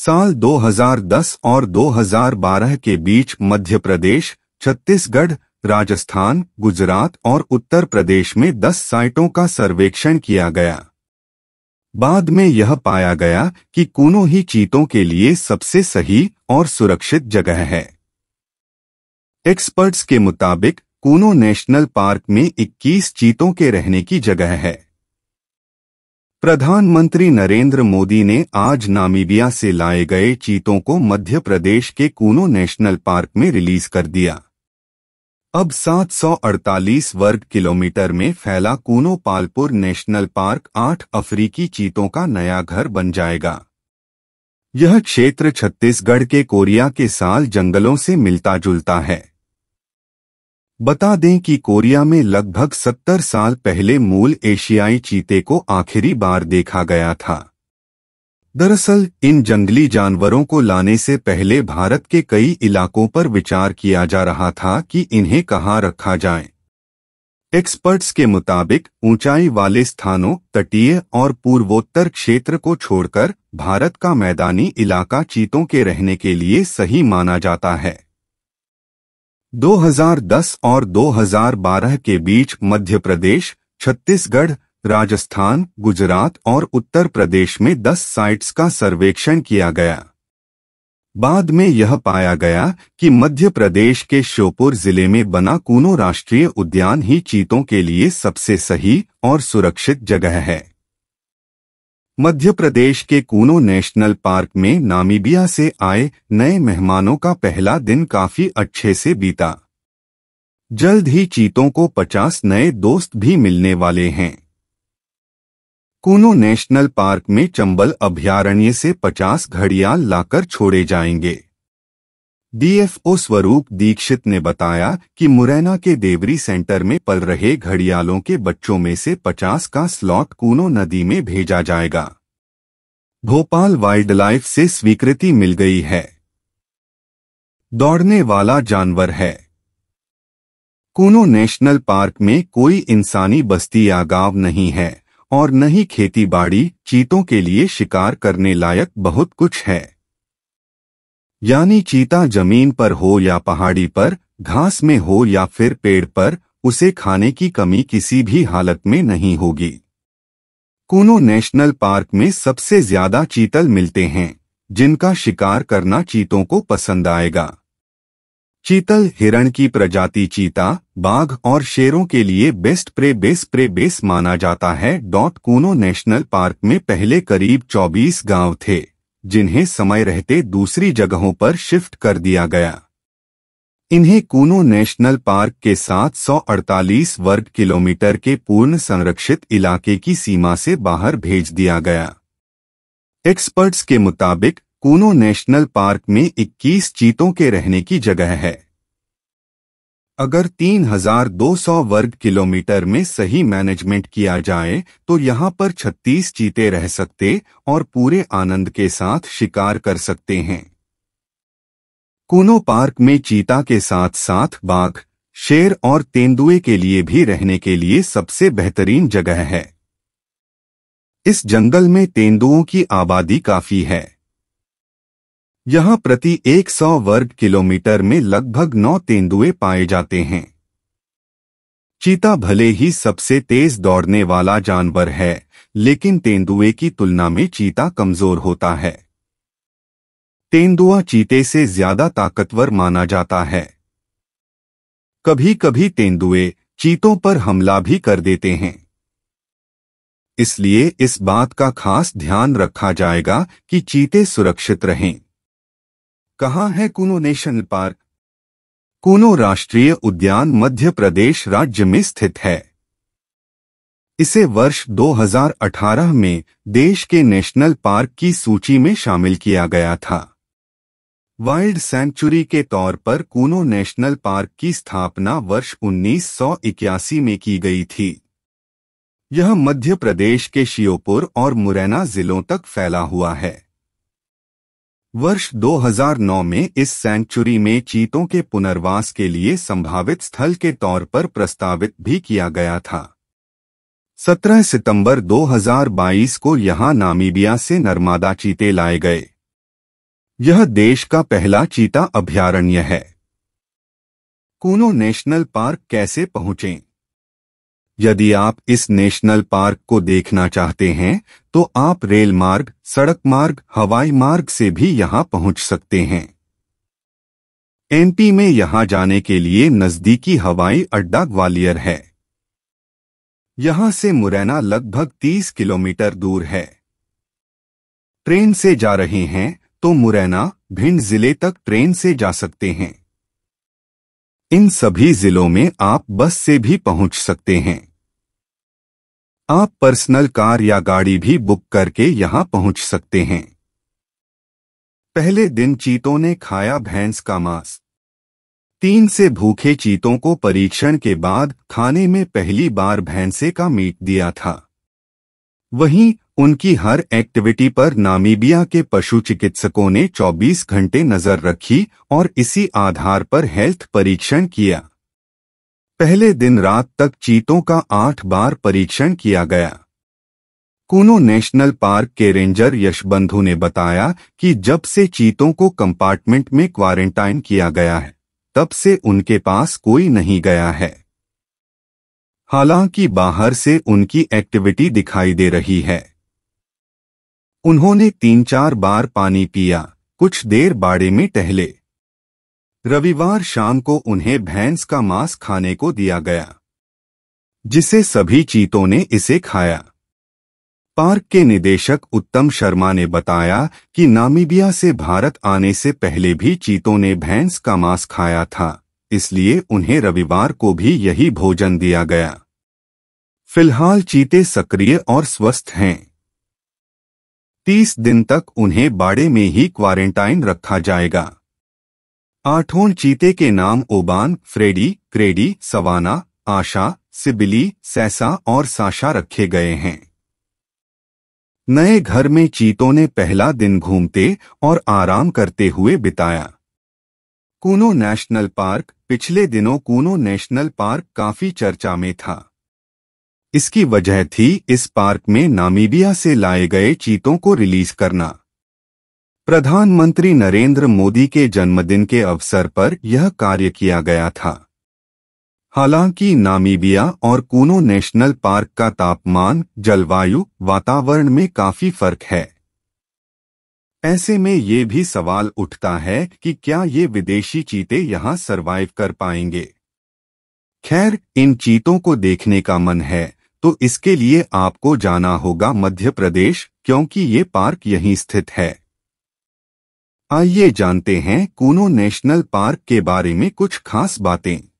साल 2010 और 2012 के बीच मध्य प्रदेश छत्तीसगढ़ राजस्थान गुजरात और उत्तर प्रदेश में 10 साइटों का सर्वेक्षण किया गया बाद में यह पाया गया कि कूनो ही चीतों के लिए सबसे सही और सुरक्षित जगह है एक्सपर्ट्स के मुताबिक कूनो नेशनल पार्क में 21 चीतों के रहने की जगह है प्रधानमंत्री नरेंद्र मोदी ने आज नामीबिया से लाए गए चीतों को मध्य प्रदेश के कूनो नेशनल पार्क में रिलीज कर दिया अब 748 वर्ग किलोमीटर में फैला कूनो पालपुर नेशनल पार्क आठ अफ्रीकी चीतों का नया घर बन जाएगा यह क्षेत्र छत्तीसगढ़ के कोरिया के साल जंगलों से मिलता जुलता है बता दें कि कोरिया में लगभग 70 साल पहले मूल एशियाई चीते को आखिरी बार देखा गया था दरअसल इन जंगली जानवरों को लाने से पहले भारत के कई इलाकों पर विचार किया जा रहा था कि इन्हें कहाँ रखा जाए एक्सपर्ट्स के मुताबिक ऊंचाई वाले स्थानों तटीय और पूर्वोत्तर क्षेत्र को छोड़कर भारत का मैदानी इलाका चीतों के रहने के लिए सही माना जाता है 2010 और 2012 के बीच मध्य प्रदेश छत्तीसगढ़ राजस्थान गुजरात और उत्तर प्रदेश में 10 साइट्स का सर्वेक्षण किया गया बाद में यह पाया गया कि मध्य प्रदेश के श्योपुर जिले में बना कूनो राष्ट्रीय उद्यान ही चीतों के लिए सबसे सही और सुरक्षित जगह है मध्य प्रदेश के कूनो नेशनल पार्क में नामीबिया से आए नए मेहमानों का पहला दिन काफी अच्छे से बीता जल्द ही चीतों को 50 नए दोस्त भी मिलने वाले हैं कूनो नेशनल पार्क में चंबल अभ्यारण्य से 50 घड़ियाल लाकर छोड़े जाएंगे डीएफओ स्वरूप दीक्षित ने बताया कि मुरैना के देवरी सेंटर में पल रहे घड़ियालों के बच्चों में से 50 का स्लॉट कूनो नदी में भेजा जाएगा भोपाल वाइल्ड लाइफ से स्वीकृति मिल गई है दौड़ने वाला जानवर है कूनो नेशनल पार्क में कोई इंसानी बस्ती या गांव नहीं है और न ही खेती बाड़ी चीतों के लिए शिकार करने लायक बहुत कुछ है यानी चीता जमीन पर हो या पहाड़ी पर घास में हो या फिर पेड़ पर उसे खाने की कमी किसी भी हालत में नहीं होगी कूनो नेशनल पार्क में सबसे ज्यादा चीतल मिलते हैं जिनका शिकार करना चीतों को पसंद आएगा चीतल हिरण की प्रजाति चीता बाघ और शेरों के लिए best prey base prey base माना जाता है डॉट कूनो नेशनल पार्क में पहले करीब 24 गांव थे जिन्हें समय रहते दूसरी जगहों पर शिफ्ट कर दिया गया इन्हें कूनो नेशनल पार्क के 148 वर्ग किलोमीटर के पूर्ण संरक्षित इलाके की सीमा से बाहर भेज दिया गया एक्सपर्ट्स के मुताबिक कूनो नेशनल पार्क में 21 चीतों के रहने की जगह है अगर 3,200 वर्ग किलोमीटर में सही मैनेजमेंट किया जाए तो यहाँ पर 36 चीते रह सकते और पूरे आनंद के साथ शिकार कर सकते हैं कूनो पार्क में चीता के साथ साथ बाघ शेर और तेंदुए के लिए भी रहने के लिए सबसे बेहतरीन जगह है इस जंगल में तेंदुओं की आबादी काफी है यहाँ प्रति 100 वर्ग किलोमीटर में लगभग नौ तेंदुए पाए जाते हैं चीता भले ही सबसे तेज दौड़ने वाला जानवर है लेकिन तेंदुए की तुलना में चीता कमजोर होता है तेंदुआ चीते से ज्यादा ताकतवर माना जाता है कभी कभी तेंदुए चीतों पर हमला भी कर देते हैं इसलिए इस बात का खास ध्यान रखा जाएगा कि चीते सुरक्षित रहें कहाँ है कूनो नेशनल पार्क कूनो राष्ट्रीय उद्यान मध्य प्रदेश राज्य में स्थित है इसे वर्ष 2018 में देश के नेशनल पार्क की सूची में शामिल किया गया था वाइल्ड सेंचुरी के तौर पर कूनो नेशनल पार्क की स्थापना वर्ष 1981 में की गई थी यह मध्य प्रदेश के शियोपुर और मुरैना जिलों तक फैला हुआ है वर्ष 2009 में इस सेंचुरी में चीतों के पुनर्वास के लिए संभावित स्थल के तौर पर प्रस्तावित भी किया गया था 17 सितंबर 2022 को यहां नामीबिया से नर्मदा चीते लाए गए यह देश का पहला चीता अभ्यारण्य है कूनो नेशनल पार्क कैसे पहुंचें यदि आप इस नेशनल पार्क को देखना चाहते हैं तो आप रेल मार्ग सड़क मार्ग हवाई मार्ग से भी यहां पहुंच सकते हैं एमपी में यहां जाने के लिए नजदीकी हवाई अड्डा ग्वालियर है यहां से मुरैना लगभग 30 किलोमीटर दूर है ट्रेन से जा रहे हैं तो मुरैना भिंड जिले तक ट्रेन से जा सकते हैं इन सभी जिलों में आप बस से भी पहुंच सकते हैं आप पर्सनल कार या गाड़ी भी बुक करके यहाँ पहुँच सकते हैं पहले दिन चीतों ने खाया भैंस का मांस तीन से भूखे चीतों को परीक्षण के बाद खाने में पहली बार भैंसे का मीट दिया था वहीं उनकी हर एक्टिविटी पर नामीबिया के पशु चिकित्सकों ने 24 घंटे नजर रखी और इसी आधार पर हेल्थ परीक्षण किया पहले दिन रात तक चीतों का आठ बार परीक्षण किया गया कूनो नेशनल पार्क के रेंजर यशबंधु ने बताया कि जब से चीतों को कंपार्टमेंट में क्वारंटाइन किया गया है तब से उनके पास कोई नहीं गया है हालांकि बाहर से उनकी एक्टिविटी दिखाई दे रही है उन्होंने तीन चार बार पानी पिया कुछ देर बाड़े में टहले रविवार शाम को उन्हें भैंस का मांस खाने को दिया गया जिसे सभी चीतों ने इसे खाया पार्क के निदेशक उत्तम शर्मा ने बताया कि नामीबिया से भारत आने से पहले भी चीतों ने भैंस का मांस खाया था इसलिए उन्हें रविवार को भी यही भोजन दिया गया फिलहाल चीते सक्रिय और स्वस्थ हैं तीस दिन तक उन्हें बाड़े में ही क्वारंटाइन रखा जाएगा आठों चीते के नाम ओबान फ्रेडी क्रेडी सवाना आशा सिबिली सैसा और साशा रखे गए हैं नए घर में चीतों ने पहला दिन घूमते और आराम करते हुए बिताया कूनो नेशनल पार्क पिछले दिनों कूनो नेशनल पार्क काफी चर्चा में था इसकी वजह थी इस पार्क में नामीबिया से लाए गए चीतों को रिलीज करना प्रधानमंत्री नरेंद्र मोदी के जन्मदिन के अवसर पर यह कार्य किया गया था हालांकि नामीबिया और कूनो नेशनल पार्क का तापमान जलवायु वातावरण में काफी फर्क है ऐसे में ये भी सवाल उठता है कि क्या ये विदेशी चीते यहाँ सरवाइव कर पाएंगे खैर इन चीतों को देखने का मन है तो इसके लिए आपको जाना होगा मध्य प्रदेश क्योंकि ये पार्क यहीं स्थित है आइए जानते हैं कूनो नेशनल पार्क के बारे में कुछ खास बातें